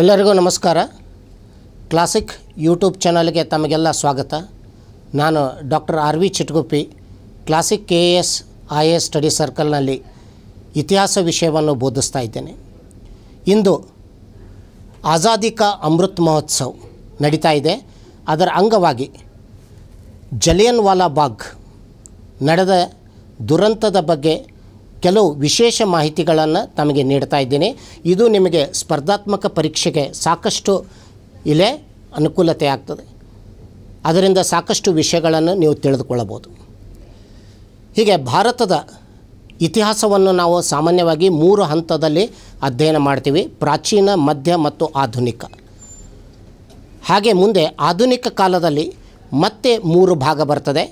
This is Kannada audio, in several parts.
ಎಲ್ಲರಿಗೂ ನಮಸ್ಕಾರ ಕ್ಲಾಸಿಕ್ ಯೂಟ್ಯೂಬ್ ಚಾನಲ್ಗೆ ತಮಗೆಲ್ಲ ಸ್ವಾಗತ ನಾನು doctor R V Chitguppi classic K A S I A S study ಸರ್ಕಲ್ನಲ್ಲಿ ಇತಿಹಾಸ ವಿಷಯವನ್ನು ಬೋಧಿಸ್ತಾ ಇದ್ದೇನೆ ಇಂದು ಆಜಾದಿ ಕಾ ಅಮೃತ್ ಮಹೋತ್ಸವ ನಡೀತಾ ಇದೆ ಅದರ ಅಂಗವಾಗಿ ಜಲಿಯನ್ ವಾಲಾಬಾಗ್ ನಡೆದ ದುರಂತದ ಬಗ್ಗೆ ಕೆಲವು ವಿಶೇಷ ಮಾಹಿತಿಗಳನ್ನು ತಮಗೆ ನೀಡ್ತಾ ಇದ್ದೀನಿ ಇದು ನಿಮಗೆ ಸ್ಪರ್ಧಾತ್ಮಕ ಪರೀಕ್ಷೆಗೆ ಸಾಕಷ್ಟು ಇಲ್ಲೇ ಅನುಕೂಲತೆ ಆಗ್ತದೆ ಅದರಿಂದ ಸಾಕಷ್ಟು ವಿಷಯಗಳನ್ನು ನೀವು ತಿಳಿದುಕೊಳ್ಳಬೋದು ಹೀಗೆ ಭಾರತದ ಇತಿಹಾಸವನ್ನು ನಾವು ಸಾಮಾನ್ಯವಾಗಿ ಮೂರು ಹಂತದಲ್ಲಿ ಅಧ್ಯಯನ ಮಾಡ್ತೀವಿ ಪ್ರಾಚೀನ ಮಧ್ಯ ಮತ್ತು ಆಧುನಿಕ ಹಾಗೆ ಮುಂದೆ ಆಧುನಿಕ ಕಾಲದಲ್ಲಿ ಮತ್ತೆ ಮೂರು ಭಾಗ ಬರ್ತದೆ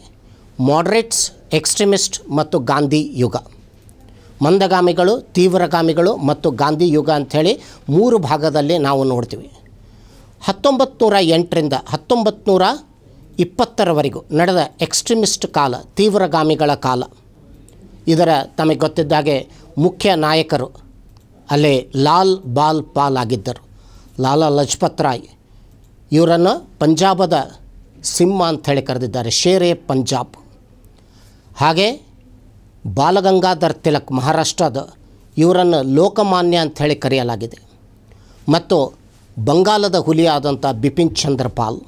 ಮಾಡ್ರೇಟ್ಸ್ ಎಕ್ಸ್ಟ್ರೀಮಿಸ್ಟ್ ಮತ್ತು ಗಾಂಧಿ ಯುಗ ಮಂದಗಾಮಿಗಳು ತೀವ್ರಗಾಮಿಗಳು ಮತ್ತು ಗಾಂಧಿ ಯುಗ ಅಂಥೇಳಿ ಮೂರು ಭಾಗದಲ್ಲಿ ನಾವು ನೋಡ್ತೀವಿ ಹತ್ತೊಂಬತ್ತು ನೂರ ಎಂಟರಿಂದ ಹತ್ತೊಂಬತ್ತು ನೂರ ಇಪ್ಪತ್ತರವರೆಗೂ ನಡೆದ ಎಕ್ಸ್ಟ್ರೀಮಿಸ್ಟ್ ಕಾಲ ತೀವ್ರಗಾಮಿಗಳ ಕಾಲ ಇದರ ತಮಗೆ ಗೊತ್ತಿದ್ದಾಗೆ ಮುಖ್ಯ ನಾಯಕರು ಅಲ್ಲಿ ಲಾಲ್ ಬಾಲ್ ಪಾಲ್ ಆಗಿದ್ದರು ಲಾಲಾ ಲಜಪತ್ ರಾಯ್ ಇವರನ್ನು ಪಂಜಾಬದ ಸಿಂಹ ಅಂತ ಹೇಳಿ ಕರೆದಿದ್ದಾರೆ ಶೇರೆ ಪಂಜಾಬ್ ಹಾಗೆ ಬಾಲಗಂಗಾಧರ್ ತಿಲಕ್ ಮಹಾರಾಷ್ಟ್ರದ ಇವರನ್ನು ಲೋಕಮಾನ್ಯ ಅಂತ ಹೇಳಿ ಕರೆಯಲಾಗಿದೆ ಮತ್ತು ಬಂಗಾಲದ ಹುಲಿಯಾದಂಥ ಬಿಪಿನ್ ಚಂದ್ರ ಪಾಲ್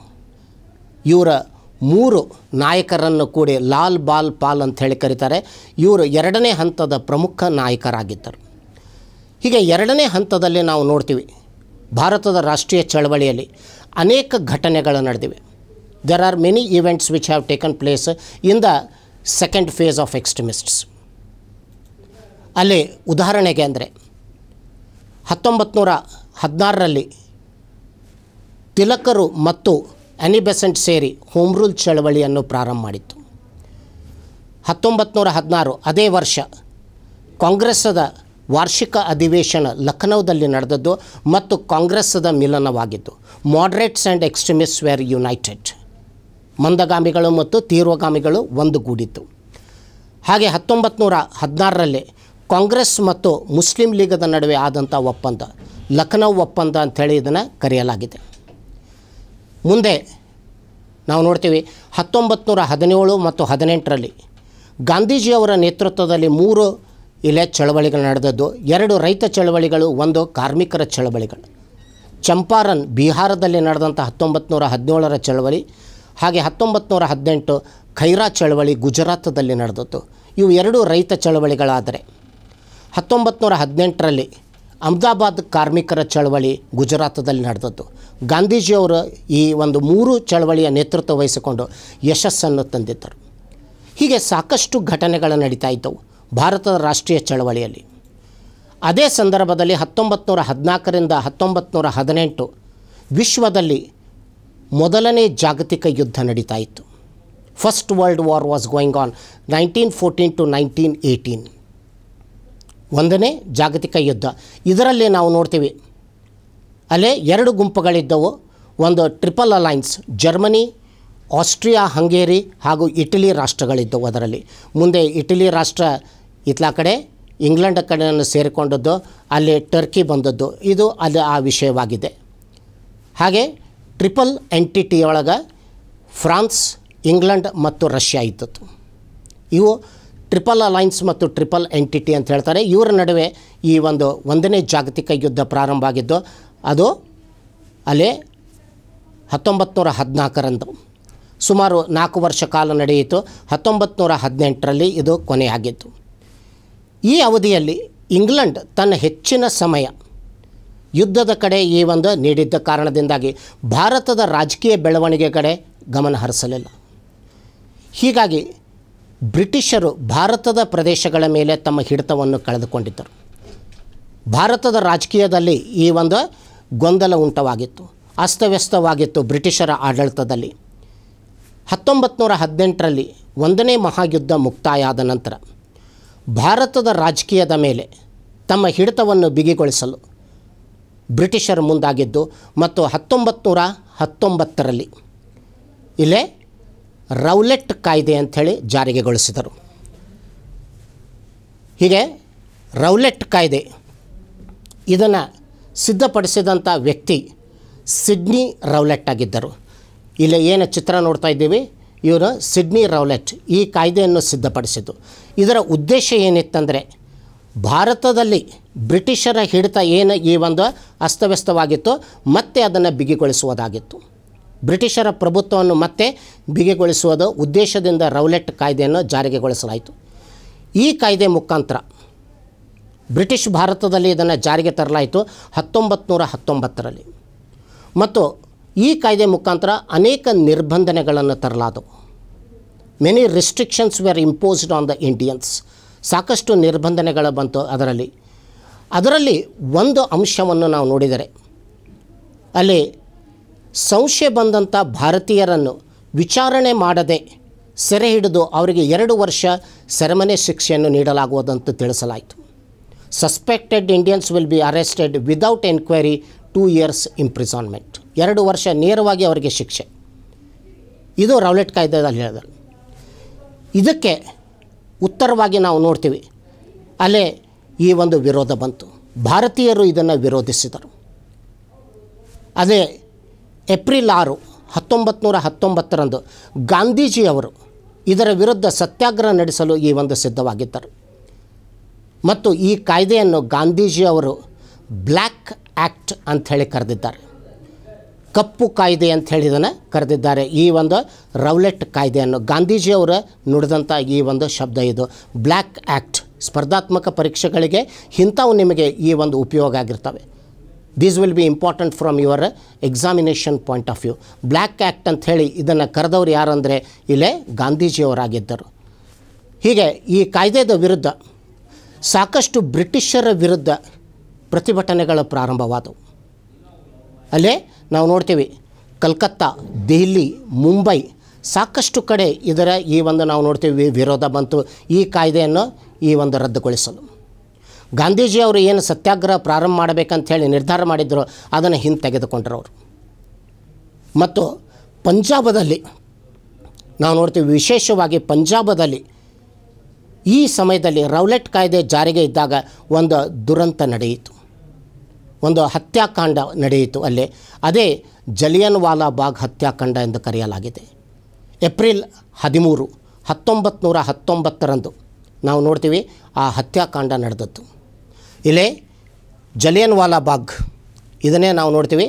ಇವರ ಮೂರು ನಾಯಕರನ್ನು ಕೂಡಿ ಲಾಲ್ ಬಾಲ್ ಪಾಲ್ ಅಂತ ಹೇಳಿ ಕರೀತಾರೆ ಇವರು ಎರಡನೇ ಹಂತದ ಪ್ರಮುಖ ನಾಯಕರಾಗಿದ್ದರು ಹೀಗೆ ಎರಡನೇ ಹಂತದಲ್ಲಿ ನಾವು ನೋಡ್ತೀವಿ ಭಾರತದ ರಾಷ್ಟ್ರೀಯ ಚಳವಳಿಯಲ್ಲಿ ಅನೇಕ ಘಟನೆಗಳು ನಡೆದಿವೆ there are many events which have taken place in the second phase of extremists ಅಲ್ಲಿ ಉದಾಹರಣೆಗೆ ಅಂದರೆ ಹತ್ತೊಂಬತ್ತು ನೂರ ಹದಿನಾರರಲ್ಲಿ ತಿಲಕರು ಮತ್ತು ಅನಿಬೆಸೆಂಟ್ ಸೇರಿ ಹೋಮ್ ರೂಲ್ ಚಳವಳಿಯನ್ನು ಪ್ರಾರಂಭ ಮಾಡಿತ್ತು ಹತ್ತೊಂಬತ್ತು ನೂರ ಹದಿನಾರು ಅದೇ ವರ್ಷ ಕಾಂಗ್ರೆಸ್ಸದ ವಾರ್ಷಿಕ ಅಧಿವೇಶನ ಲಖನೌದಲ್ಲಿ ನಡೆದದ್ದು ಮತ್ತು ಕಾಂಗ್ರೆಸ್ಸದ ಮಿಲನವಾಗಿದ್ದು moderates and extremist were united ಮಂದಗಾಮಿಗಳು ಮತ್ತು ತೀವ್ರಗಾಮಿಗಳು ಒಂದುಗೂಡಿತು ಹಾಗೆ ಹತ್ತೊಂಬತ್ತು ನೂರ ಹದಿನಾರರಲ್ಲಿ ಕಾಂಗ್ರೆಸ್ ಮತ್ತು ಮುಸ್ಲಿಂ ಲೀಗದ ನಡುವೆ ಆದಂಥ ಒಪ್ಪಂದ ಲಖನೌ ಒಪ್ಪಂದ ಅಂಥೇಳಿ ಇದನ್ನು ಕರೆಯಲಾಗಿದೆ ಮುಂದೆ ನಾವು ನೋಡ್ತೀವಿ ಹತ್ತೊಂಬತ್ತು ನೂರ ಹದಿನೇಳು ಮತ್ತು ಹದಿನೆಂಟರಲ್ಲಿ ಗಾಂಧೀಜಿಯವರ ನೇತೃತ್ವದಲ್ಲಿ ಮೂರು ಇಲೆ ಚಳವಳಿಗಳು ನಡೆದದ್ದು ಎರಡು ರೈತ ಚಳವಳಿಗಳು ಒಂದು ಕಾರ್ಮಿಕರ ಚಳವಳಿಗಳು ಚಂಪಾರನ್ ಬಿಹಾರದಲ್ಲಿ ನಡೆದಂಥ ಹತ್ತೊಂಬತ್ತು ನೂರ ಹದಿನೇಳರ ಚಳವಳಿ ಹಾಗೆ ಹತ್ತೊಂಬತ್ತು ನೂರ ಹದಿನೆಂಟು ಖೈರಾ ಚಳವಳಿ ಗುಜರಾತದಲ್ಲಿ ನಡೆದದ್ದು ಇವು ಎರಡು ರೈತ ಚಳವಳಿಗಳಾದರೆ ಹತ್ತೊಂಬತ್ತು ನೂರ ಹದಿನೆಂಟರಲ್ಲಿ ಅಹಮದಾಬಾದ್ ಕಾರ್ಮಿಕರ ಚಳವಳಿ ಗುಜರಾತದಲ್ಲಿ ನಡೆದದ್ದು ಗಾಂಧೀಜಿಯವರು ಈ ಒಂದು ಮೂರು ಚಳವಳಿಯ ನೇತೃತ್ವ ವಹಿಸಿಕೊಂಡು ಯಶಸ್ಸನ್ನು ತಂದಿದ್ದರು ಹೀಗೆ ಸಾಕಷ್ಟು ಘಟನೆಗಳು ನಡೀತಾ ಇದ್ದವು ಭಾರತದ ರಾಷ್ಟ್ರೀಯ ಚಳವಳಿಯಲ್ಲಿ ಅದೇ ಸಂದರ್ಭದಲ್ಲಿ ಹತ್ತೊಂಬತ್ತು ನೂರ ಹದಿನಾಲ್ಕರಿಂದ ಹತ್ತೊಂಬತ್ತು ನೂರ ಹದಿನೆಂಟು ವಿಶ್ವದಲ್ಲಿ ಮೊದಲನೇ ಜಾಗತಿಕ ಯುದ್ಧ ನಡೀತಾ ಇತ್ತು first world war was going on nineteen fourteen to nineteen eighteen ಒಂದನೇ ಜಾಗತಿಕ ಯುದ್ಧ ಇದರಲ್ಲಿ ನಾವು ನೋಡ್ತೀವಿ ಅಲ್ಲೇ ಎರಡು ಗುಂಪುಗಳಿದ್ದವು ಒಂದು triple alliance Germany Austria Hungary ಹಾಗೂ ಇಟಲಿ ರಾಷ್ಟ್ರಗಳಿದ್ದವು ಅದರಲ್ಲಿ ಮುಂದೆ ಇಟಲಿ ರಾಷ್ಟ್ರ ಇತ್ಲಾ ಕಡೆ ಇಂಗ್ಲೆಂಡ್ ಕಡೆಯನ್ನು ಸೇರಿಕೊಂಡದ್ದು ಅಲ್ಲಿ ಟರ್ಕಿ ಬಂದದ್ದು ಇದು ಅಲ್ಲಿ ಆ ವಿಷಯವಾಗಿದೆ ಹಾಗೆ ಟ್ರಿಪಲ್ ಟಿಯೊಳಗೆ ಫ್ರಾನ್ಸ್ ಇಂಗ್ಲೆಂಡ್ ಮತ್ತು ರಷ್ಯಾ ಇದ್ದದ್ದು ಇವು ಟ್ರಿಪಲ್ ಅಲೈನ್ಸ್ ಮತ್ತು ಟ್ರಿಪಲ್ ಎಂಟಿಟಿ ಅಂತ ಹೇಳ್ತಾರೆ ಇವರ ನಡುವೆ ಈ ಒಂದು ಒಂದನೇ ಜಾಗತಿಕ ಯುದ್ಧ ಪ್ರಾರಂಭ ಆಗಿದ್ದು ಅದು ಅಲ್ಲೇ ಹತ್ತೊಂಬತ್ತು ನೂರ ಹದಿನಾಲ್ಕರಂದು ಸುಮಾರು ನಾಲ್ಕು ವರ್ಷ ಕಾಲ ನಡೆಯಿತು ಹತ್ತೊಂಬತ್ತು ನೂರ ಹದಿನೆಂಟರಲ್ಲಿ ಇದು ಕೊನೆಯಾಗಿತ್ತು ಈ ಅವಧಿಯಲ್ಲಿ ಇಂಗ್ಲೆಂಡ್ ತನ್ನ ಹೆಚ್ಚಿನ ಸಮಯ ಯುದ್ಧದ ಕಡೆ ಈ ಒಂದು ನೀಡಿದ್ದ ಕಾರಣದಿಂದಾಗಿ ಭಾರತದ ರಾಜಕೀಯ ಬೆಳವಣಿಗೆ ಕಡೆ ಗಮನ ಹರಿಸಲಿಲ್ಲ ಹೀಗಾಗಿ ಬ್ರಿಟಿಷರು ಭಾರತದ ಪ್ರದೇಶಗಳ ಮೇಲೆ ತಮ್ಮ ಹಿಡಿತವನ್ನು ಕಳೆದುಕೊಂಡಿದ್ದರು ಭಾರತದ ರಾಜಕೀಯದಲ್ಲಿ ಈ ಒಂದು ಗೊಂದಲ ಉಂಟವಾಗಿತ್ತು ಅಸ್ತವ್ಯಸ್ತವಾಗಿತ್ತು ಬ್ರಿಟಿಷರ ಆಡಳಿತದಲ್ಲಿ ಹತ್ತೊಂಬತ್ತು ನೂರ ಹದಿನೆಂಟರಲ್ಲಿ ಒಂದನೇ ಮಹಾಯುದ್ಧ ಮುಕ್ತಾಯ ಆದ ನಂತರ ಭಾರತದ ರಾಜಕೀಯದ ಮೇಲೆ ತಮ್ಮ ಹಿಡಿತವನ್ನು ಬಿಗಿಗೊಳಿಸಲು ಬ್ರಿಟಿಷರ ಮುಂದಾಗಿದ್ದು ಮತ್ತು ಹತ್ತೊಂಬತ್ತು ನೂರ ಹತ್ತೊಂಬತ್ತರಲ್ಲಿ ಇಲ್ಲೇ ರೌಲೆಟ್ ಕಾಯ್ದೆ ಅಂಥೇಳಿ ಜಾರಿಗೆಗೊಳಿಸಿದರು ಹೀಗೆ ರೌಲೆಟ್ ಕಾಯ್ದೆ ಇದನ್ನು ಸಿದ್ಧಪಡಿಸಿದಂಥ ವ್ಯಕ್ತಿ ಸಿಡ್ನಿ ರೌಲೆಟ್ ಆಗಿದ್ದರು ಇಲ್ಲಿ ಏನು ಚಿತ್ರ ನೋಡ್ತಾ ಇದ್ದೀವಿ ಇವರು ಸಿಡ್ನಿ ರೌಲೆಟ್ ಈ ಕಾಯ್ದೆಯನ್ನು ಸಿದ್ಧಪಡಿಸಿದ್ದು ಇದರ ಉದ್ದೇಶ ಏನಿತ್ತಂದರೆ ಭಾರತದಲ್ಲಿ ಬ್ರಿಟಿಷರ ಹಿಡಿತ ಏನು ಈ ಒಂದು ಅಸ್ತವ್ಯಸ್ತವಾಗಿತ್ತು ಮತ್ತೆ ಅದನ್ನು ಬಿಗಿಗೊಳಿಸುವುದಾಗಿತ್ತು ಬ್ರಿಟಿಷರ ಪ್ರಭುತ್ವವನ್ನು ಮತ್ತೆ ಬಿಗಿಗೊಳಿಸುವುದು ಉದ್ದೇಶದಿಂದ ರೌಲೆಟ್ ಕಾಯ್ದೆಯನ್ನು ಜಾರಿಗೆಗೊಳಿಸಲಾಯಿತು ಈ ಕಾಯ್ದೆ ಮುಖಾಂತರ ಬ್ರಿಟಿಷ್ ಭಾರತದಲ್ಲಿ ಇದನ್ನು ಜಾರಿಗೆ ತರಲಾಯಿತು ಹತ್ತೊಂಬತ್ತು ನೂರ ಹತ್ತೊಂಬತ್ತರಲ್ಲಿ ಮತ್ತು ಈ ಕಾಯ್ದೆ ಮುಖಾಂತರ ಅನೇಕ ನಿರ್ಬಂಧನೆಗಳನ್ನು ತರಲಾದವು many restrictions are imposed on the Indians ಸಾಕಷ್ಟು ನಿರ್ಬಂಧನೆಗಳು ಬಂತು ಅದರಲ್ಲಿ ಅದರಲ್ಲಿ ಒಂದು ಅಂಶವನ್ನು ನಾವು ನೋಡಿದರೆ ಅಲ್ಲಿ ಸಂಶಯ ಬಂದಂಥ ಭಾರತೀಯರನ್ನು ವಿಚಾರಣೆ ಮಾಡದೆ ಸೆರೆ ಹಿಡಿದು ಅವರಿಗೆ ಎರಡು ವರ್ಷ ಸೆರೆಮನೆ ಶಿಕ್ಷೆಯನ್ನು ನೀಡಲಾಗುವುದಂತೂ ತಿಳಿಸಲಾಯಿತು suspected Indians will be arrested without enquiry two years imprisonment ಎರಡು ವರ್ಷ ನೇರವಾಗಿ ಅವರಿಗೆ ಶಿಕ್ಷೆ ಇದು ರೌಲೆಟ್ ಕಾಯ್ದೆದಲ್ಲಿ ಹೇಳಿದರು ಇದಕ್ಕೆ ಉತ್ತರವಾಗಿ ನಾವು ನೋಡ್ತೀವಿ ಅಲ್ಲೇ ಈ ಒಂದು ವಿರೋಧ ಬಂತು ಭಾರತೀಯರು ಇದನ್ನು ವಿರೋಧಿಸಿದರು ಅದೇ ಏಪ್ರಿಲ್ ಆರು ಹತ್ತೊಂಬತ್ತು ನೂರ ಹತ್ತೊಂಬತ್ತರಂದು ಗಾಂಧೀಜಿಯವರು ಇದರ ವಿರುದ್ಧ ಸತ್ಯಾಗ್ರಹ ನಡೆಸಲು ಈ ಒಂದು ಸಿದ್ಧವಾಗಿದ್ದರು ಮತ್ತು ಈ ಕಾಯ್ದೆಯನ್ನು ಗಾಂಧೀಜಿಯವರು ಬ್ಲ್ಯಾಕ್ ಆ್ಯಕ್ಟ್ ಅಂಥೇಳಿ ಕರೆದಿದ್ದಾರೆ ಕಪ್ಪು ಕಾಯ್ದೆ ಅಂತ ಹೇಳಿ ಇದನ್ನು ಕರೆದಿದ್ದಾರೆ ಈ ಒಂದು ರೌಲೆಟ್ ಕಾಯ್ದೆಯನ್ನು ಗಾಂಧೀಜಿಯವರ ನುಡಿದಂಥ ಈ ಒಂದು ಶಬ್ದ ಇದು ಬ್ಲ್ಯಾಕ್ ಆ್ಯಕ್ಟ್ ಸ್ಪರ್ಧಾತ್ಮಕ ಪರೀಕ್ಷೆಗಳಿಗೆ ಇಂಥವು ನಿಮಗೆ ಈ ಒಂದು ಉಪಯೋಗ ಆಗಿರ್ತವೆ these will be important from your examination point of view black act ಅಂತ ಹೇಳಿ ಇದನ್ನು ಕರೆದವ್ರು ಯಾರಂದರೆ ಇಲ್ಲೇ ಗಾಂಧೀಜಿಯವರಾಗಿದ್ದರು ಹೀಗೆ ಈ ಕಾಯ್ದೆದ ವಿರುದ್ಧ ಸಾಕಷ್ಟು ಬ್ರಿಟಿಷರ ವಿರುದ್ಧ ಪ್ರತಿಭಟನೆಗಳು ಪ್ರಾರಂಭವಾದವು ಅಲ್ಲೇ ನಾವು ನೋಡ್ತೀವಿ ಕಲ್ಕತ್ತಾ ದೆಹಲಿ ಮುಂಬೈ ಸಾಕಷ್ಟು ಕಡೆ ಇದರ ಈ ಒಂದು ನಾವು ನೋಡ್ತೀವಿ ವಿರೋಧ ಬಂತು ಈ ಕಾಯ್ದೆಯನ್ನು ಈ ಒಂದು ರದ್ದುಗೊಳಿಸಲು ಗಾಂಧೀಜಿ ಅವರು ಏನು ಸತ್ಯಾಗ್ರಹ ಪ್ರಾರಂಭ ಮಾಡಬೇಕಂತ ಹೇಳಿ ನಿರ್ಧಾರ ಮಾಡಿದ್ರು ಅದನ್ನು ತೆಗೆದುಕೊಂಡ್ರು ಅವರು ಮತ್ತು ಪಂಜಾಬದಲ್ಲಿ ನಾವು ನೋಡ್ತೀವಿ ವಿಶೇಷವಾಗಿ ಪಂಜಾಬದಲ್ಲಿ ಈ ಸಮಯದಲ್ಲಿ ರೌಲೆಟ್ ಕಾಯ್ದೆ ಜಾರಿಗೆ ಇದ್ದಾಗ ಒಂದು ದುರಂತ ನಡೆಯಿತು ಒಂದು ಹತ್ಯಾಕಾಂಡ ನಡೆಯಿತು ಅಲ್ಲಿ ಅದೇ ಜಲಿಯನ್ ವಾಲಾ ಬಾಗ್ ಹತ್ಯಾಕಾಂಡ ಎಂದು ಕರೆಯಲಾಗಿದೆ ಏಪ್ರಿಲ್ ಹದಿಮೂರು ಹತ್ತೊಂಬತ್ತು ನೂರ ಹತ್ತೊಂಬತ್ತರಂದು ನಾವು ನೋಡ್ತೀವಿ ಆ ಹತ್ಯಾಕಾಂಡ ನಡೆದದ್ದು ಇಲ್ಲೇ ಜಲಿಯನ್ ವಾಲಾ ಬಾಗ್ ಇದನ್ನೇ ನಾವು ನೋಡ್ತೀವಿ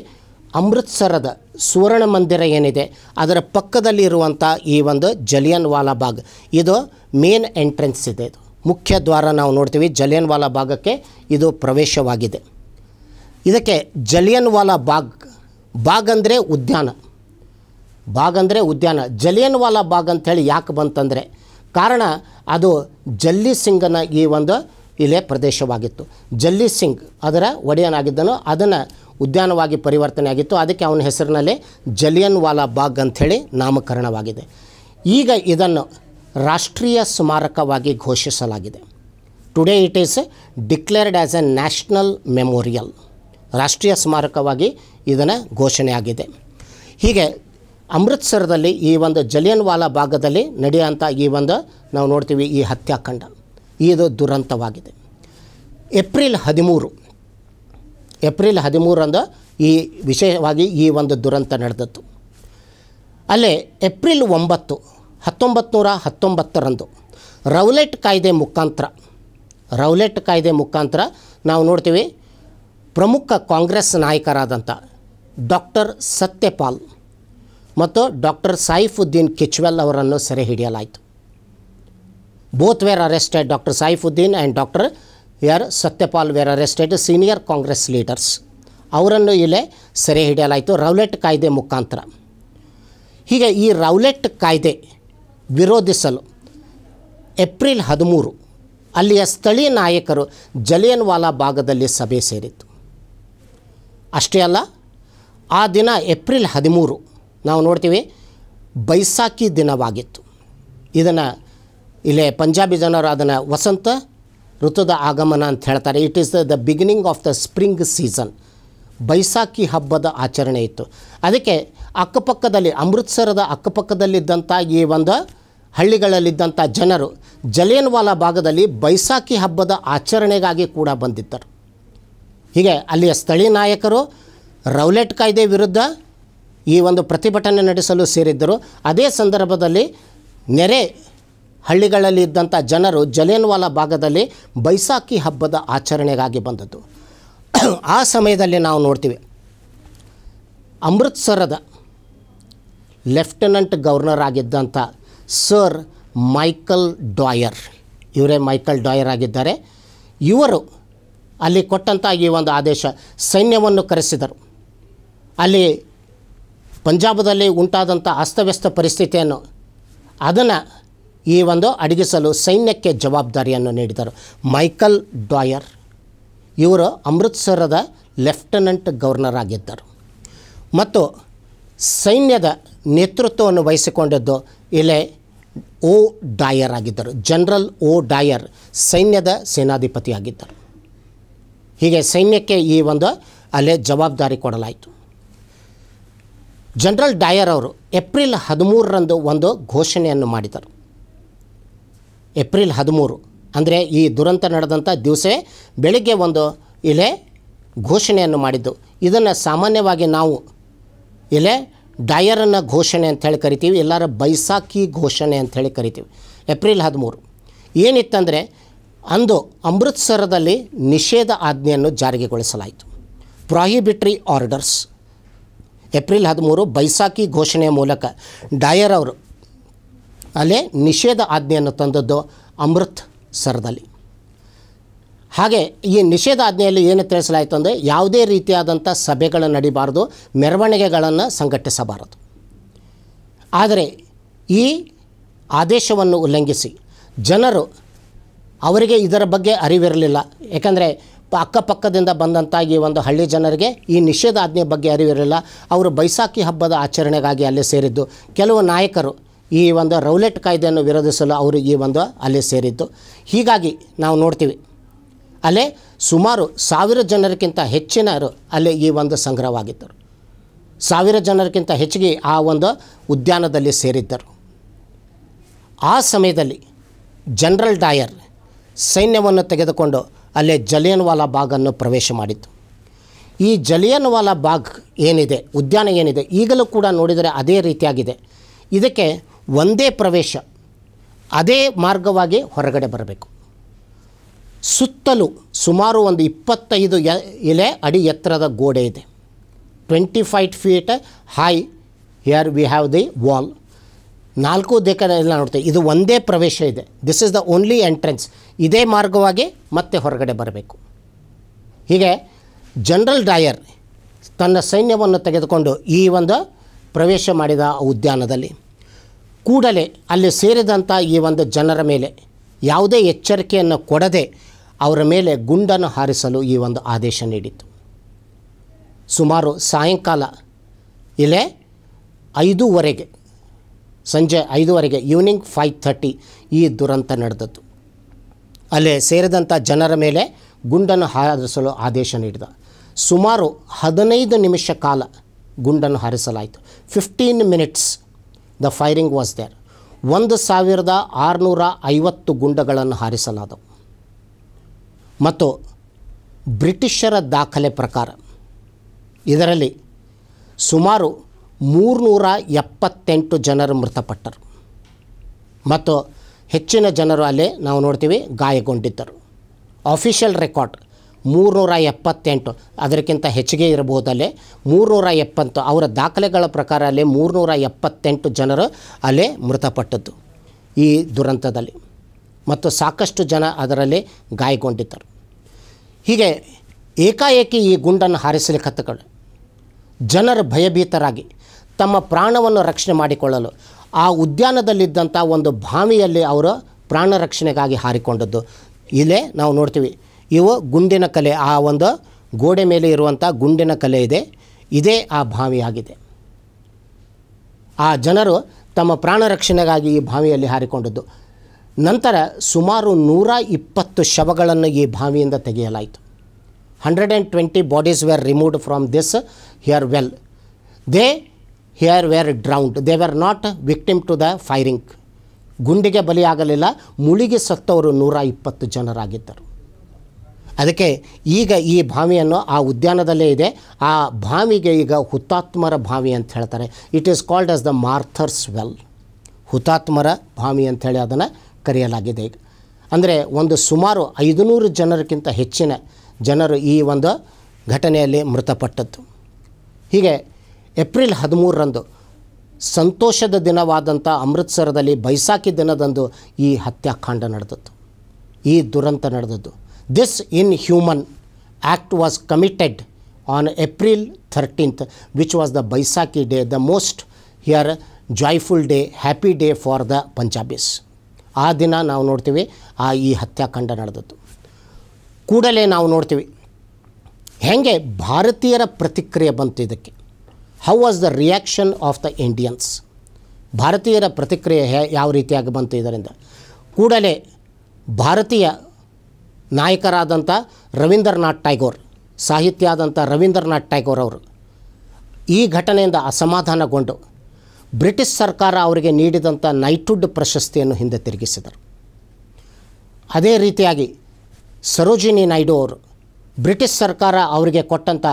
ಅಮೃತ್ಸರದ ಸುವರ್ಣ ಮಂದಿರ ಏನಿದೆ ಅದರ ಪಕ್ಕದಲ್ಲಿ ಇರುವಂಥ ಈ ಒಂದು ಜಲಿಯನ್ ವಾಲಾ ಬಾಗ್ ಇದು ಮೇನ್ ಎಂಟ್ರೆನ್ಸ್ ಇದೆ ಇದು ಮುಖ್ಯ ದ್ವಾರ ನಾವು ನೋಡ್ತೀವಿ ಜಲಿಯನ್ ವಾಲಾ ಭಾಗಕ್ಕೆ ಇದು ಪ್ರವೇಶವಾಗಿದೆ ಇದಕ್ಕೆ ಜಲಿಯನ್ ವಾಲಾ ಬಾಗ್ ಬಾಗ್ ಅಂದರೆ ಉದ್ಯಾನ ಬಾಗ್ ಅಂದರೆ ಉದ್ಯಾನ ಜಲಿಯನ್ ವಾಲಾ ಬಾಗ್ ಅಂಥೇಳಿ ಯಾಕೆ ಬಂತಂದರೆ ಕಾರಣ ಅದು ಜಲ್ಲಿ ಸಿಂಗನ ಈ ಒಂದು ಇಲ್ಲೇ ಪ್ರದೇಶವಾಗಿತ್ತು ಜಲ್ಲಿ ಸಿಂಗ್ ಅದರ ಒಡೆಯನಾಗಿದ್ದನು ಅದನ್ನು ಉದ್ಯಾನವಾಗಿ ಪರಿವರ್ತನೆ ಆಗಿತ್ತು ಅದಕ್ಕೆ ಅವನ ಹೆಸರಿನಲ್ಲಿ ಜಲಿಯನ್ ವಾಲಾ ಬಾಗ್ ಅಂಥೇಳಿ ನಾಮಕರಣವಾಗಿದೆ ಈಗ ಇದನ್ನು ರಾಷ್ಟ್ರೀಯ ಸ್ಮಾರಕವಾಗಿ ಘೋಷಿಸಲಾಗಿದೆ today it is declared as a national memorial ರಾಷ್ಟ್ರೀಯ ಸ್ಮಾರಕವಾಗಿ ಇದನ್ನು ಘೋಷಣೆಯಾಗಿದೆ ಹೀಗೆ ಅಮೃತ್ಸರದಲ್ಲಿ ಈ ಒಂದು ವಾಲಾ ಭಾಗದಲ್ಲಿ ನಡೆಯುವಂಥ ಈ ಒಂದು ನಾವು ನೋಡ್ತೀವಿ ಈ ಹತ್ಯಾಕಾಂಡ ಇದು ದುರಂತವಾಗಿದೆ ಏಪ್ರಿಲ್ ಹದಿಮೂರು ಏಪ್ರಿಲ್ ಹದಿಮೂರಂದು ಈ ವಿಶೇಷವಾಗಿ ಈ ಒಂದು ದುರಂತ ನಡೆದದ್ದು ಅಲ್ಲೇ ಏಪ್ರಿಲ್ ಒಂಬತ್ತು ಹತ್ತೊಂಬತ್ತು ನೂರ ಹತ್ತೊಂಬತ್ತರಂದು ರೌಲೆಟ್ ಕಾಯ್ದೆ ಮುಖಾಂತರ ರೌಲೆಟ್ ಕಾಯ್ದೆ ಮುಖಾಂತರ ನಾವು ನೋಡ್ತೀವಿ ಪ್ರಮುಖ ಕಾಂಗ್ರೆಸ್ ನಾಯಕರಾದಂಥ ಡಾಕ್ಟರ್ ಸತ್ಯಪಾಲ್ ಮತ್ತು ಡಾಕ್ಟರ್ ಸಾಯಿಫುದ್ದೀನ್ ಕಿಚ್ವೆಲ್ ಅವರನ್ನು ಸೆರೆ ಹಿಡಿಯಲಾಯಿತು both were arrested doctor Saifuddin and doctor ಯಾರು Satyapal were arrested senior Congress leaders ಅವರನ್ನು ಇಲ್ಲೇ ಸೆರೆ ಹಿಡಿಯಲಾಯಿತು ರೌಲೆಟ್ ಕಾಯ್ದೆ ಮುಖಾಂತರ ಹೀಗೆ ಈ ರೌಲೆಟ್ ಕಾಯ್ದೆ ವಿರೋಧಿಸಲು ಏಪ್ರಿಲ್ ಹದಿಮೂರು ಅಲ್ಲಿಯ ಸ್ಥಳೀಯ ನಾಯಕರು ಜಲಿಯನ್ವಾಲಾ ಭಾಗದಲ್ಲಿ ಸಭೆ ಸೇರಿತು ಅಷ್ಟೇ ಅಲ್ಲ ಆ ದಿನ ಏಪ್ರಿಲ್ ಹದಿಮೂರು ನಾವು ನೋಡ್ತೀವಿ ಬೈಸಾಖಿ ದಿನವಾಗಿತ್ತು ಇದನ್ನು ಇಲ್ಲೇ ಪಂಜಾಬಿ ಜನರು ಅದನ್ನು ವಸಂತ ಋತುದ ಆಗಮನ ಅಂತ ಹೇಳ್ತಾರೆ it is the beginning of the spring season Baisakhi ಹಬ್ಬದ ಆಚರಣೆ ಇತ್ತು ಅದಕ್ಕೆ ಅಕ್ಕಪಕ್ಕದಲ್ಲಿ ಅಮೃತ್ಸರದ ಅಕ್ಕಪಕ್ಕದಲ್ಲಿದ್ದಂಥ ಈ ಒಂದು ಹಳ್ಳಿಗಳಲ್ಲಿದ್ದಂಥ ಜನರು ಜಲಿಯನ್ವಾಲಾ ಭಾಗದಲ್ಲಿ ಬೈಸಾಖಿ ಹಬ್ಬದ ಆಚರಣೆಗಾಗಿ ಕೂಡ ಬಂದಿದ್ದರು ಹೀಗೆ ಅಲ್ಲಿಯ ಸ್ಥಳೀಯ ನಾಯಕರು ರೌಲೆಟ್ ಕಾಯ್ದೆ ವಿರುದ್ಧ ಈ ಒಂದು ಪ್ರತಿಭಟನೆ ನಡೆಸಲು ಸೇರಿದ್ದರು ಅದೇ ಸಂದರ್ಭದಲ್ಲಿ ನೆರೆ ಹಳ್ಳಿಗಳಲ್ಲಿ ಇದ್ದಂಥ ಜನರು ಜಲೇನ್ವಾಲಾ ಭಾಗದಲ್ಲಿ ಬೈಸಾಖಿ ಹಬ್ಬದ ಆಚರಣೆಗಾಗಿ ಬಂದದ್ದು ಆ ಸಮಯದಲ್ಲಿ ನಾವು ನೋಡ್ತೀವಿ ಅಮೃತ್ಸರದ ಲೆಫ್ಟಿನೆಂಟ್ ಗವರ್ನರ್ ಆಗಿದ್ದಂಥ ಸರ್ ಮೈಕಲ್ ಡಾಯರ್ ಇವರೇ ಮೈಕಲ್ ಡಾಯರ್ ಆಗಿದ್ದಾರೆ ಇವರು ಅಲ್ಲಿ ಕೊಟ್ಟಂಥ ಈ ಒಂದು ಆದೇಶ ಸೈನ್ಯವನ್ನು ಕರೆಸಿದರು ಅಲ್ಲಿ ಪಂಜಾಬದಲ್ಲಿ ಉಂಟಾದಂಥ ಅಸ್ತವ್ಯಸ್ತ ಪರಿಸ್ಥಿತಿಯನ್ನು ಅದನ್ನು ಈ ಒಂದು ಅಡಗಿಸಲು ಸೈನ್ಯಕ್ಕೆ ಜವಾಬ್ದಾರಿಯನ್ನು ನೀಡಿದರು ಮೈಕಲ್ ಡಾಯರ್ ಇವರು ಅಮೃತ್ಸರದ ಲೆಫ್ಟನೆಂಟ್ ಗವರ್ನರ್ ಆಗಿದ್ದರು ಮತ್ತು ಸೈನ್ಯದ ನೇತೃತ್ವವನ್ನು ವಹಿಸಿಕೊಂಡಿದ್ದು ಇಲೆ ಓ ಡಾಯರ್ ಆಗಿದ್ದರು ಜನರಲ್ ಓ ಡಾಯರ್ ಸೈನ್ಯದ ಸೇನಾಧಿಪತಿಯಾಗಿದ್ದರು ಹೀಗೆ ಸೈನ್ಯಕ್ಕೆ ಈ ಒಂದು ಅಲ್ಲೇ ಜವಾಬ್ದಾರಿ ಕೊಡಲಾಯಿತು ಜನರಲ್ ಡಾಯರ್ ಅವರು ಏಪ್ರಿಲ್ ಹದಿಮೂರರಂದು ಒಂದು ಘೋಷಣೆಯನ್ನು ಮಾಡಿದರು ಏಪ್ರಿಲ್ ಹದಿಮೂರು ಅಂದರೆ ಈ ದುರಂತ ನಡೆದಂಥ ದಿವಸ ಬೆಳಿಗ್ಗೆ ಒಂದು ಇಲೆ ಘೋಷಣೆಯನ್ನು ಮಾಡಿದ್ದು ಇದನ್ನು ಸಾಮಾನ್ಯವಾಗಿ ನಾವು ಇಲೆ ಡಾಯರನ್ನು ಘೋಷಣೆ ಅಂಥೇಳಿ ಕರಿತೀವಿ ಎಲ್ಲರ ಬೈಸಾಖಿ ಘೋಷಣೆ ಅಂಥೇಳಿ ಕರಿತೀವಿ ಏಪ್ರಿಲ್ ಹದಿಮೂರು ಏನಿತ್ತಂದರೆ ಅಂದು ಅಮೃತ್ಸರದಲ್ಲಿ ನಿಷೇಧ ಆಜ್ಞೆಯನ್ನು ಜಾರಿಗೆಗೊಳಿಸಲಾಯಿತು ಪ್ರಾಹಿಬಿಟ್ರಿ ಆರ್ಡರ್ಸ್ ಏಪ್ರಿಲ್ ಹದಿಮೂರು ಬೈಸಾಕಿ ಘೋಷಣೆಯ ಮೂಲಕ ಡಾಯರ್ ಅವರು ಅಲ್ಲೇ ನಿಷೇಧ ಆಜ್ಞೆಯನ್ನು ತಂದದ್ದು ಅಮೃತ್ಸರದಲ್ಲಿ ಹಾಗೆ ಈ ನಿಷೇಧ ಆಜ್ಞೆಯಲ್ಲಿ ಏನು ತಿಳಿಸಲಾಯಿತು ಅಂದರೆ ಯಾವುದೇ ರೀತಿಯಾದಂಥ ಸಭೆಗಳು ನಡೀಬಾರ್ದು ಮೆರವಣಿಗೆಗಳನ್ನು ಸಂಘಟಿಸಬಾರದು ಆದರೆ ಈ ಆದೇಶವನ್ನು ಉಲ್ಲಂಘಿಸಿ ಜನರು ಅವರಿಗೆ ಇದರ ಬಗ್ಗೆ ಅರಿವಿರಲಿಲ್ಲ ಯಾಕಂದರೆ ಅಕ್ಕಪಕ್ಕದಿಂದ ಬಂದಂಥ ಈ ಒಂದು ಹಳ್ಳಿ ಜನರಿಗೆ ಈ ನಿಷೇಧಾಜ್ಞೆ ಬಗ್ಗೆ ಅರಿವಿರಲಿಲ್ಲ ಅವರು ಬೈಸಾಖಿ ಹಬ್ಬದ ಆಚರಣೆಗಾಗಿ ಅಲ್ಲಿ ಸೇರಿದ್ದು ಕೆಲವು ನಾಯಕರು ಈ ಒಂದು ರೌಲೆಟ್ ಕಾಯ್ದೆಯನ್ನು ವಿರೋಧಿಸಲು ಅವರು ಈ ಒಂದು ಅಲ್ಲಿ ಸೇರಿದ್ದು ಹೀಗಾಗಿ ನಾವು ನೋಡ್ತೀವಿ ಅಲ್ಲೇ ಸುಮಾರು ಸಾವಿರ ಜನರಿಗಿಂತ ಹೆಚ್ಚಿನರು ಅಲ್ಲಿ ಈ ಒಂದು ಸಂಗ್ರಹವಾಗಿದ್ದರು ಸಾವಿರ ಜನರಿಗಿಂತ ಹೆಚ್ಚಿಗೆ ಆ ಒಂದು ಉದ್ಯಾನದಲ್ಲಿ ಸೇರಿದ್ದರು ಆ ಸಮಯದಲ್ಲಿ ಜನರಲ್ ಡಾಯರ್ ಸೈನ್ಯವನ್ನು ತೆಗೆದುಕೊಂಡು ಅಲ್ಲೇ ಜಲಿಯನ್ವಾಲಾ ಬಾಗನ್ನು ಪ್ರವೇಶ ಮಾಡಿತ್ತು ಈ ಜಲಿಯನ್ವಾಲಾ ಬಾಗ್ ಏನಿದೆ ಉದ್ಯಾನ ಏನಿದೆ ಈಗಲೂ ಕೂಡ ನೋಡಿದರೆ ಅದೇ ರೀತಿಯಾಗಿದೆ ಇದಕ್ಕೆ ಒಂದೇ ಪ್ರವೇಶ ಅದೇ ಮಾರ್ಗವಾಗಿ ಹೊರಗಡೆ ಬರಬೇಕು ಸುತ್ತಲೂ ಸುಮಾರು ಒಂದು ಇಪ್ಪತ್ತೈದು ಎಲೆ ಅಡಿ ಎತ್ತರದ ಗೋಡೆ ಇದೆ twenty five feet high here we have the wall ನಾಲ್ಕು ಎಲ್ಲ ನೋಡ್ತೀವಿ ಇದು ಒಂದೇ ಪ್ರವೇಶ ಇದೆ this is the only entrance ಇದೇ ಮಾರ್ಗವಾಗಿ ಮತ್ತೆ ಹೊರಗಡೆ ಬರಬೇಕು ಹೀಗೆ ಜನರಲ್ ಡಾಯರ್ ತನ್ನ ಸೈನ್ಯವನ್ನು ತೆಗೆದುಕೊಂಡು ಈ ಒಂದು ಪ್ರವೇಶ ಮಾಡಿದ ಉದ್ಯಾನದಲ್ಲಿ ಕೂಡಲೇ ಅಲ್ಲಿ ಸೇರಿದಂಥ ಈ ಒಂದು ಜನರ ಮೇಲೆ ಯಾವುದೇ ಎಚ್ಚರಿಕೆಯನ್ನು ಕೊಡದೆ ಅವರ ಮೇಲೆ ಗುಂಡನ್ನು ಹಾರಿಸಲು ಈ ಒಂದು ಆದೇಶ ನೀಡಿತು ಸುಮಾರು ಸಾಯಂಕಾಲ ಇಲ್ಲೇ ಐದೂವರೆಗೆ ಸಂಜೆ ಐದುವರೆಗೆ ಈವ್ನಿಂಗ್ ಫೈವ್ ಥರ್ಟಿ ಈ ದುರಂತ ನಡೆದದ್ದು ಅಲ್ಲೇ ಸೇರಿದಂಥ ಜನರ ಮೇಲೆ ಗುಂಡನ್ನು ಹಾರಿಸಲು ಆದೇಶ ನೀಡಿದ ಸುಮಾರು ಹದಿನೈದು ನಿಮಿಷ ಕಾಲ ಗುಂಡನ್ನು ಹಾರಿಸಲಾಯಿತು fifteen minutes the firing was there ಒಂದು ಸಾವಿರದ ಆರುನೂರ ಐವತ್ತು ಗುಂಡಗಳನ್ನು ಹಾರಿಸಲಾದವು ಮತ್ತು ಬ್ರಿಟಿಷರ ದಾಖಲೆ ಪ್ರಕಾರ ಇದರಲ್ಲಿ ಸುಮಾರು ಮೂರುನೂರ ಎಪ್ಪತ್ತೆಂಟು ಜನರು ಮೃತಪಟ್ಟರು ಮತ್ತು ಹೆಚ್ಚಿನ ಜನರು ಅಲ್ಲಿ ನಾವು ನೋಡ್ತೀವಿ ಗಾಯಗೊಂಡಿದ್ದರು ಆಫಿಷಿಯಲ್ ರೆಕಾರ್ಡ್ ಮೂರುನೂರ ಎಪ್ಪತ್ತೆಂಟು ಅದಕ್ಕಿಂತ ಹೆಚ್ಚಿಗೆ ಇರಬಹುದಲ್ಲೇ ಮೂರುನೂರ ಎಪ್ಪತ್ತು ಅವರ ದಾಖಲೆಗಳ ಪ್ರಕಾರ ಅಲ್ಲಿ ಮೂರುನೂರ ಎಪ್ಪತ್ತೆಂಟು ಜನರು ಅಲ್ಲೇ ಮೃತಪಟ್ಟದ್ದು ಈ ದುರಂತದಲ್ಲಿ ಮತ್ತು ಸಾಕಷ್ಟು ಜನ ಅದರಲ್ಲಿ ಗಾಯಗೊಂಡಿದ್ದರು ಹೀಗೆ ಏಕಾಏಕಿ ಈ ಗುಂಡನ್ನು ಹಾರಿಸಲಿಕ್ಕೆ ಜನರು ಭಯಭೀತರಾಗಿ ತಮ್ಮ ಪ್ರಾಣವನ್ನು ರಕ್ಷಣೆ ಮಾಡಿಕೊಳ್ಳಲು ಆ ಉದ್ಯಾನದಲ್ಲಿದ್ದಂಥ ಒಂದು ಭಾವಿಯಲ್ಲಿ ಅವರು ಪ್ರಾಣ ರಕ್ಷಣೆಗಾಗಿ ಹಾರಿಕೊಂಡದ್ದು ಇಲ್ಲೇ ನಾವು ನೋಡ್ತೀವಿ ಇವು ಗುಂಡಿನ ಕಲೆ ಆ ಒಂದು ಗೋಡೆ ಮೇಲೆ ಇರುವಂಥ ಗುಂಡಿನ ಕಲೆ ಇದೆ ಇದೇ ಆ ಭಾವಿಯಾಗಿದೆ ಆ ಜನರು ತಮ್ಮ ಪ್ರಾಣ ರಕ್ಷಣೆಗಾಗಿ ಈ ಭಾವಿಯಲ್ಲಿ ಹಾರಿಕೊಂಡದ್ದು ನಂತರ ಸುಮಾರು ನೂರ ಇಪ್ಪತ್ತು ಶವಗಳನ್ನು ಈ ಭಾವಿಯಿಂದ ತೆಗೆಯಲಾಯಿತು hundred and twenty bodies were removed from this here well they here were drowned they were not victim to the firing ಗುಂಡಿಗೆ ಬಲಿಯಾಗಲಿಲ್ಲ ಮುಳುಗಿ ಸತ್ತವರು ನೂರ ಇಪ್ಪತ್ತು ಜನರಾಗಿದ್ದರು ಅದಕ್ಕೆ ಈಗ ಈ ಭಾವಿಯನ್ನು ಆ ಉದ್ಯಾನದಲ್ಲೇ ಇದೆ ಆ ಭಾವಿಗೆ ಈಗ ಹುತಾತ್ಮರ ಭಾವಿ ಅಂತ ಹೇಳ್ತಾರೆ it is called as the martyrs well ಹುತಾತ್ಮರ ಭಾವಿ ಅಂಥೇಳಿ ಅದನ್ನು ಕರೆಯಲಾಗಿದೆ ಈಗ ಅಂದರೆ ಒಂದು ಸುಮಾರು ಐದುನೂರು ಜನರಿಗಿಂತ ಹೆಚ್ಚಿನ ಜನರು ಈ ಒಂದು ಘಟನೆಯಲ್ಲಿ ಮೃತಪಟ್ಟದ್ದು ಹೀಗೆ ಏಪ್ರಿಲ್ ಹದಿಮೂರರಂದು ಸಂತೋಷದ ದಿನವಾದಂಥ ಅಮೃತ್ಸರದಲ್ಲಿ ಬೈಸಾಖಿ ದಿನದಂದು ಈ ಹತ್ಯಾಕಾಂಡ ನಡೆದದ್ದು ಈ ದುರಂತ ನಡೆದದ್ದು this inhuman act was committed on April thirteenth which was the Baisakhi day the most here joyful day happy day for the Punjabis ಆ ದಿನ ನಾವು ನೋಡ್ತೀವಿ ಆ ಈ ಹತ್ಯಾಕಾಂಡ ನಡೆದದ್ದು ಕೂಡಲೇ ನಾವು ನೋಡ್ತೀವಿ ಹೇಗೆ ಭಾರತೀಯರ ಪ್ರತಿಕ್ರಿಯೆ ಬಂತು ಇದಕ್ಕೆ how was the reaction of the Indians ಭಾರತೀಯರ ಪ್ರತಿಕ್ರಿಯೆ ಯಾವ ರೀತಿಯಾಗಿ ಬಂತು ಇದರಿಂದ ಕೂಡಲೇ ಭಾರತೀಯ ನಾಯಕರಾದಂಥ ರವೀಂದ್ರನಾಥ್ ಟ್ಯಾಗೋರ್ ಸಾಹಿತ್ಯ ಆದಂಥ ರವೀಂದ್ರನಾಥ್ ಟ್ಯಾಗೋರ್ ಅವರು ಈ ಘಟನೆಯಿಂದ ಅಸಮಾಧಾನಗೊಂಡು ಬ್ರಿಟಿಷ್ ಸರ್ಕಾರ ಅವರಿಗೆ ನೀಡಿದಂಥ ನೈಟ್ಹುಡ್ ಪ್ರಶಸ್ತಿಯನ್ನು ಹಿಂದೆ ತಿರುಗಿಸಿದರು ಅದೇ ರೀತಿಯಾಗಿ ಸರೋಜಿನಿ ನಾಯ್ಡು ಅವರು ಬ್ರಿಟಿಷ್ ಸರ್ಕಾರ ಅವರಿಗೆ ಕೊಟ್ಟಂಥ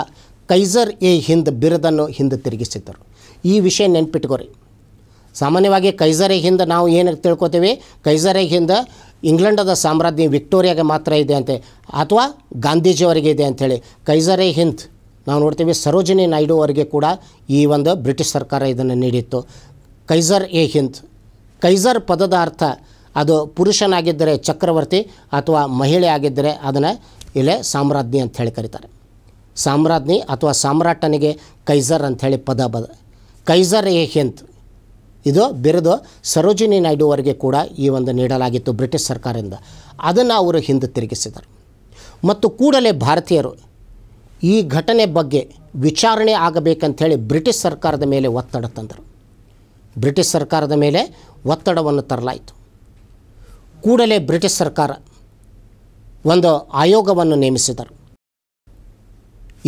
ಕೈಸರ್ ಎ ಹಿಂದ್ ಬಿರುದನ್ನು ಹಿಂದೆ ತಿರುಗಿಸಿದ್ದರು ಈ ವಿಷಯ ನೆನ್ಪಿಟ್ಕೋರಿ ಸಾಮಾನ್ಯವಾಗಿ ಎ ಹಿಂದ್ ನಾವು ಏನು ತಿಳ್ಕೊತೀವಿ ಎ ಹಿಂದ್ ಇಂಗ್ಲೆಂಡದ ಸಾಮ್ರಾಜ್ಯ ವಿಕ್ಟೋರಿಯಾಗೆ ಮಾತ್ರ ಇದೆ ಅಂತೆ ಅಥವಾ ಗಾಂಧೀಜಿಯವರಿಗೆ ಇದೆ ಅಂಥೇಳಿ ಎ ಹಿಂದ್ ನಾವು ನೋಡ್ತೀವಿ ಸರೋಜಿನಿ ನಾಯ್ಡು ಅವರಿಗೆ ಕೂಡ ಈ ಒಂದು ಬ್ರಿಟಿಷ್ ಸರ್ಕಾರ ಇದನ್ನು ನೀಡಿತ್ತು ಕೈಸರ್ ಎ ಹಿಂದ್ ಕೈಸರ್ ಪದದ ಅರ್ಥ ಅದು ಪುರುಷನಾಗಿದ್ದರೆ ಚಕ್ರವರ್ತಿ ಅಥವಾ ಮಹಿಳೆ ಆಗಿದ್ದರೆ ಅದನ್ನು ಇಲ್ಲೇ ಸಾಮ್ರಾಜ್ಞಿ ಅಂತ ಹೇಳಿ ಕರೀತಾರೆ ಸಾಮ್ರಾಜ್ಞಿ ಅಥವಾ ಸಾಮ್ರಾಟನಿಗೆ ಕೈಸರ್ ಅಂಥೇಳಿ ಪದ ಬದ ಕೈಸರ್ ಎ ಹಿಂತ್ ಇದು ಬಿರುದು ಸರೋಜಿನಿ ನಾಯ್ಡು ಅವರಿಗೆ ಕೂಡ ಈ ಒಂದು ನೀಡಲಾಗಿತ್ತು ಬ್ರಿಟಿಷ್ ಸರ್ಕಾರದಿಂದ ಅದನ್ನು ಅವರು ಹಿಂದೆ ತಿರುಗಿಸಿದರು ಮತ್ತು ಕೂಡಲೇ ಭಾರತೀಯರು ಈ ಘಟನೆ ಬಗ್ಗೆ ವಿಚಾರಣೆ ಆಗಬೇಕಂಥೇಳಿ ಬ್ರಿಟಿಷ್ ಸರ್ಕಾರದ ಮೇಲೆ ಒತ್ತಡ ತಂದರು ಬ್ರಿಟಿಷ್ ಸರ್ಕಾರದ ಮೇಲೆ ಒತ್ತಡವನ್ನು ತರಲಾಯಿತು ಕೂಡಲೇ ಬ್ರಿಟಿಷ್ ಸರ್ಕಾರ ಒಂದು ಆಯೋಗವನ್ನು ನೇಮಿಸಿದರು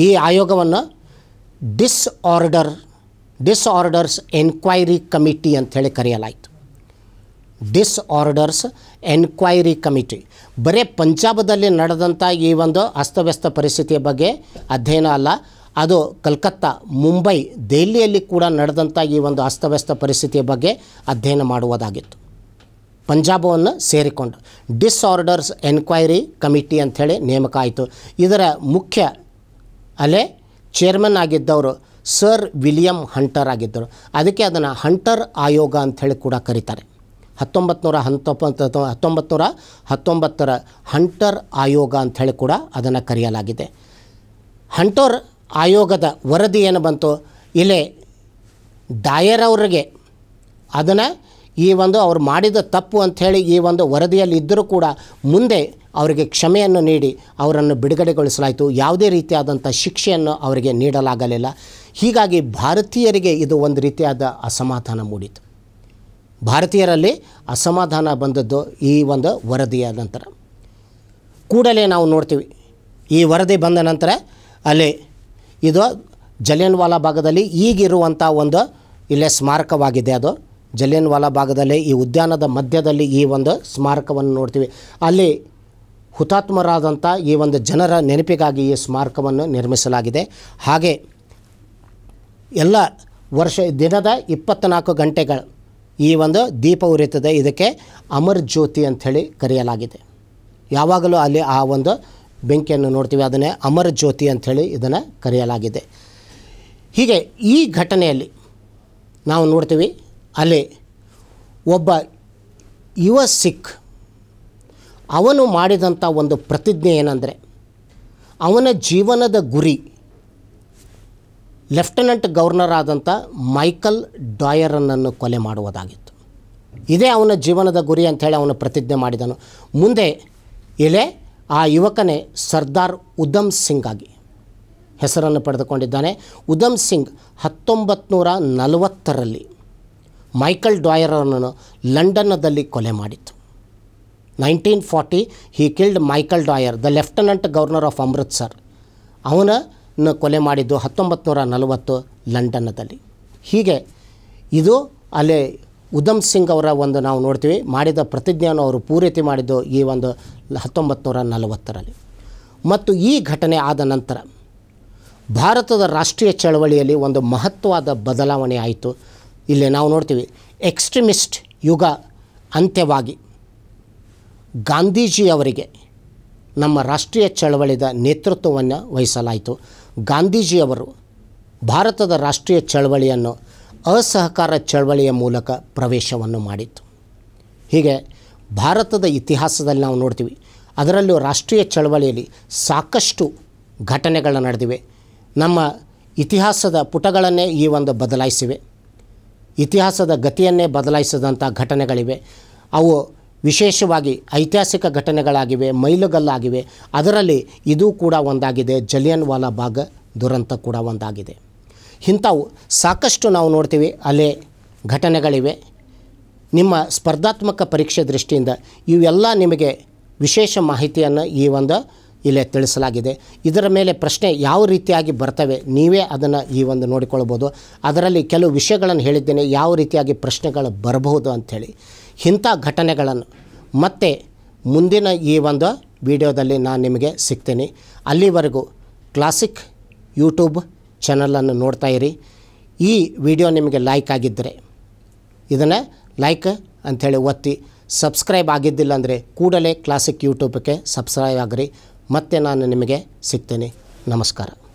ಈ ಆಯೋಗವನ್ನು ಡಿಸ್ಆರ್ಡರ್ ಡಿಸ್ಆರ್ಡರ್ಸ್ ಎನ್ಕ್ವೈರಿ ಕಮಿಟಿ ಅಂಥೇಳಿ ಕರೆಯಲಾಯಿತು ಡಿಸ್ಆರ್ಡರ್ಸ್ ಎನ್ಕ್ವೈರಿ ಕಮಿಟಿ ಬರೀ ಪಂಜಾಬದಲ್ಲಿ ನಡೆದಂಥ ಈ ಒಂದು ಅಸ್ತವ್ಯಸ್ತ ಪರಿಸ್ಥಿತಿಯ ಬಗ್ಗೆ ಅಧ್ಯಯನ ಅಲ್ಲ ಅದು ಕಲ್ಕತ್ತಾ ಮುಂಬೈ ದೆಹಲಿಯಲ್ಲಿ ಕೂಡ ನಡೆದಂಥ ಈ ಒಂದು ಅಸ್ತವ್ಯಸ್ತ ಪರಿಸ್ಥಿತಿಯ ಬಗ್ಗೆ ಅಧ್ಯಯನ ಮಾಡುವುದಾಗಿತ್ತು ಪಂಜಾಬವನ್ನು ಸೇರಿಕೊಂಡು ಡಿಸ್ಆರ್ಡರ್ಸ್ ಎನ್ಕ್ವೈರಿ ಕಮಿಟಿ ಅಂಥೇಳಿ ನೇಮಕ ಆಯಿತು ಇದರ ಮುಖ್ಯ ಅಲ್ಲೇ ಚೇರ್ಮನ್ ಆಗಿದ್ದವರು ಸರ್ ವಿಲಿಯಂ ಹಂಟರ್ ಆಗಿದ್ದರು ಅದಕ್ಕೆ ಅದನ್ನು ಹಂಟರ್ ಆಯೋಗ ಅಂಥೇಳಿ ಕೂಡ ಕರೀತಾರೆ ಹತ್ತೊಂಬತ್ತು ನೂರ ಹತ್ತೊಂಬತ್ತು ಹತ್ತೊಂಬತ್ತು ನೂರ ಹತ್ತೊಂಬತ್ತರ ಹಂಟರ್ ಆಯೋಗ ಅಂಥೇಳಿ ಕೂಡ ಅದನ್ನು ಕರೆಯಲಾಗಿದೆ ಹಂಟರ್ ಆಯೋಗದ ವರದಿ ಏನು ಬಂತು ಇಲ್ಲೇ ಡಾಯರ್ ಅವರಿಗೆ ಅದನ್ನು ಈ ಒಂದು ಅವರು ಮಾಡಿದ ತಪ್ಪು ಅಂಥೇಳಿ ಈ ಒಂದು ವರದಿಯಲ್ಲಿ ಇದ್ದರೂ ಕೂಡ ಮುಂದೆ ಅವರಿಗೆ ಕ್ಷಮೆಯನ್ನು ನೀಡಿ ಅವರನ್ನು ಬಿಡುಗಡೆಗೊಳಿಸಲಾಯಿತು ಯಾವುದೇ ರೀತಿಯಾದಂಥ ಶಿಕ್ಷೆಯನ್ನು ಅವರಿಗೆ ನೀಡಲಾಗಲಿಲ್ಲ ಹೀಗಾಗಿ ಭಾರತೀಯರಿಗೆ ಇದು ಒಂದು ರೀತಿಯಾದ ಅಸಮಾಧಾನ ಮೂಡಿತು ಭಾರತೀಯರಲ್ಲಿ ಅಸಮಾಧಾನ ಬಂದದ್ದು ಈ ಒಂದು ವರದಿಯ ನಂತರ ಕೂಡಲೇ ನಾವು ನೋಡ್ತೀವಿ ಈ ವರದಿ ಬಂದ ನಂತರ ಅಲ್ಲಿ ಇದು ಜಲಿಯನ್ವಾಲಾ ಭಾಗದಲ್ಲಿ ಈಗಿರುವಂಥ ಒಂದು ಇಲ್ಲೇ ಸ್ಮಾರಕವಾಗಿದೆ ಅದು ಜಲಿಯನ್ವಾಲಾ ಭಾಗದಲ್ಲಿ ಈ ಉದ್ಯಾನದ ಮಧ್ಯದಲ್ಲಿ ಈ ಒಂದು ಸ್ಮಾರಕವನ್ನು ನೋಡ್ತೀವಿ ಅಲ್ಲಿ ಹುತಾತ್ಮರಾದಂಥ ಈ ಒಂದು ಜನರ ನೆನಪಿಗಾಗಿ ಈ ಸ್ಮಾರಕವನ್ನು ನಿರ್ಮಿಸಲಾಗಿದೆ ಹಾಗೆ ಎಲ್ಲ ವರ್ಷ ದಿನದ ಇಪ್ಪತ್ತ್ನಾಲ್ಕು ಗಂಟೆಗಳು ಈ ಒಂದು ದೀಪ ಉರಿಯುತ್ತದೆ ಇದಕ್ಕೆ ಅಮರ್ ಜ್ಯೋತಿ ಅಂಥೇಳಿ ಕರೆಯಲಾಗಿದೆ ಯಾವಾಗಲೂ ಅಲ್ಲಿ ಆ ಒಂದು ಬೆಂಕಿಯನ್ನು ನೋಡ್ತೀವಿ ಅದನ್ನೇ ಅಮರ್ ಜ್ಯೋತಿ ಅಂಥೇಳಿ ಇದನ್ನು ಕರೆಯಲಾಗಿದೆ ಹೀಗೆ ಈ ಘಟನೆಯಲ್ಲಿ ನಾವು ನೋಡ್ತೀವಿ ಅಲೆ ಒಬ್ಬ ಯುವ ಸಿಖ್ ಅವನು ಮಾಡಿದಂಥ ಒಂದು ಪ್ರತಿಜ್ಞೆ ಏನಂದರೆ ಅವನ ಜೀವನದ ಗುರಿ ಲೆಫ್ಟನೆಂಟ್ ಗವರ್ನರ್ ಆದಂಥ ಮೈಕಲ್ ಡಾಯರನ್ನನ್ನು ಕೊಲೆ ಮಾಡುವುದಾಗಿತ್ತು ಇದೇ ಅವನ ಜೀವನದ ಗುರಿ ಅಂಥೇಳಿ ಅವನು ಪ್ರತಿಜ್ಞೆ ಮಾಡಿದನು ಮುಂದೆ ಎಲೆ ಆ ಯುವಕನೇ ಸರ್ದಾರ್ ಉಧಮ್ ಸಿಂಗ್ ಆಗಿ ಹೆಸರನ್ನು ಪಡೆದುಕೊಂಡಿದ್ದಾನೆ ಉಧಮ್ ಸಿಂಗ್ ಹತ್ತೊಂಬತ್ತು ನೂರ ನಲವತ್ತರಲ್ಲಿ ಮೈಕಲ್ ಡಾಯರನ್ನು ಲಂಡನ್ನದಲ್ಲಿ ಕೊಲೆ ಮಾಡಿತ್ತು nineteen forty he killed Michael Dyer the lieutenant governor of Amritsar ಅವನನ್ನು ಕೊಲೆ ಮಾಡಿದ್ದು ಹತ್ತೊಂಬತ್ತು ನೂರ ನಲವತ್ತು ಲಂಡನ್ನದಲ್ಲಿ ಹೀಗೆ ಇದು ಅಲ್ಲಿ ಉಧಮ್ ಸಿಂಗ್ ಅವರ ಒಂದು ನಾವು ನೋಡ್ತೀವಿ ಮಾಡಿದ ಪ್ರತಿಜ್ಞೆಯನ್ನು ಅವರು ಪೂರೈತಿ ಮಾಡಿದ್ದು ಈ ಒಂದು ಹತ್ತೊಂಬತ್ತು ನೂರ ನಲವತ್ತರಲ್ಲಿ ಮತ್ತು ಈ ಘಟನೆ ಆದ ನಂತರ ಭಾರತದ ರಾಷ್ಟ್ರೀಯ ಚಳವಳಿಯಲ್ಲಿ ಒಂದು ಮಹತ್ವವಾದ ಬದಲಾವಣೆ ಆಯಿತು ಇಲ್ಲಿ ನಾವು ನೋಡ್ತೀವಿ ಎಕ್ಸ್ಟ್ರಿಮಿಸ್ಟ್ ಯುಗ ಅಂತ್ಯವಾಗಿ ಗಾಂಧೀಜಿಯವರಿಗೆ ನಮ್ಮ ರಾಷ್ಟ್ರೀಯ ಚಳವಳಿದ ನೇತೃತ್ವವನ್ನು ವಹಿಸಲಾಯಿತು ಗಾಂಧೀಜಿಯವರು ಭಾರತದ ರಾಷ್ಟ್ರೀಯ ಚಳವಳಿಯನ್ನು ಅಸಹಕಾರ ಚಳವಳಿಯ ಮೂಲಕ ಪ್ರವೇಶವನ್ನು ಮಾಡಿತು ಹೀಗೆ ಭಾರತದ ಇತಿಹಾಸದಲ್ಲಿ ನಾವು ನೋಡ್ತೀವಿ ಅದರಲ್ಲೂ ರಾಷ್ಟ್ರೀಯ ಚಳವಳಿಯಲ್ಲಿ ಸಾಕಷ್ಟು ಘಟನೆಗಳು ನಡೆದಿವೆ ನಮ್ಮ ಇತಿಹಾಸದ ಪುಟಗಳನ್ನೇ ಈ ಒಂದು ಬದಲಾಯಿಸಿವೆ ಇತಿಹಾಸದ ಗತಿಯನ್ನೇ ಬದಲಾಯಿಸಿದಂಥ ಘಟನೆಗಳಿವೆ ಅವು ವಿಶೇಷವಾಗಿ ಐತಿಹಾಸಿಕ ಘಟನೆಗಳಾಗಿವೆ ಮೈಲುಗಲ್ಲಾಗಿವೆ ಅದರಲ್ಲಿ ಇದು ಕೂಡ ಒಂದಾಗಿದೆ ಜಲಿಯನ್ ವಾಲಾ ಭಾಗ ದುರಂತ ಕೂಡ ಒಂದಾಗಿದೆ ಇಂಥವು ಸಾಕಷ್ಟು ನಾವು ನೋಡ್ತೀವಿ ಅಲೆ ಘಟನೆಗಳಿವೆ ನಿಮ್ಮ ಸ್ಪರ್ಧಾತ್ಮಕ ಪರೀಕ್ಷೆ ದೃಷ್ಟಿಯಿಂದ ಇವೆಲ್ಲ ನಿಮಗೆ ವಿಶೇಷ ಮಾಹಿತಿಯನ್ನು ಈ ಒಂದು ಇಲ್ಲೇ ತಿಳಿಸಲಾಗಿದೆ ಇದರ ಮೇಲೆ ಪ್ರಶ್ನೆ ಯಾವ ರೀತಿಯಾಗಿ ಬರ್ತವೆ ನೀವೇ ಅದನ್ನು ಈ ಒಂದು ನೋಡಿಕೊಳ್ಬೋದು ಅದರಲ್ಲಿ ಕೆಲವು ವಿಷಯಗಳನ್ನು ಹೇಳಿದ್ದೇನೆ ಯಾವ ರೀತಿಯಾಗಿ ಪ್ರಶ್ನೆಗಳು ಬರಬಹುದು ಅಂಥೇಳಿ ಇಂಥ ಘಟನೆಗಳನ್ನು ಮತ್ತೆ ಮುಂದಿನ ಈ ಒಂದು ವಿಡಿಯೋದಲ್ಲಿ ನಾನು ನಿಮಗೆ ಸಿಗ್ತೀನಿ ಅಲ್ಲಿವರೆಗೂ ಕ್ಲಾಸಿಕ್ ಯೂಟ್ಯೂಬ್ ಚಾನಲನ್ನು ಇರಿ ಈ ವಿಡಿಯೋ ನಿಮಗೆ ಲೈಕ್ ಆಗಿದ್ದರೆ ಇದನ್ನು ಲೈಕ್ ಅಂಥೇಳಿ ಒತ್ತಿ ಸಬ್ಸ್ಕ್ರೈಬ್ ಆಗಿದ್ದಿಲ್ಲ ಅಂದರೆ ಕೂಡಲೇ ಕ್ಲಾಸಿಕ್ ಯೂಟ್ಯೂಬ್ಗೆ ಸಬ್ಸ್ಕ್ರೈಬ್ ಆಗಿರಿ ಮತ್ತೆ ನಾನು ನಿಮಗೆ ಸಿಗ್ತೇನೆ ನಮಸ್ಕಾರ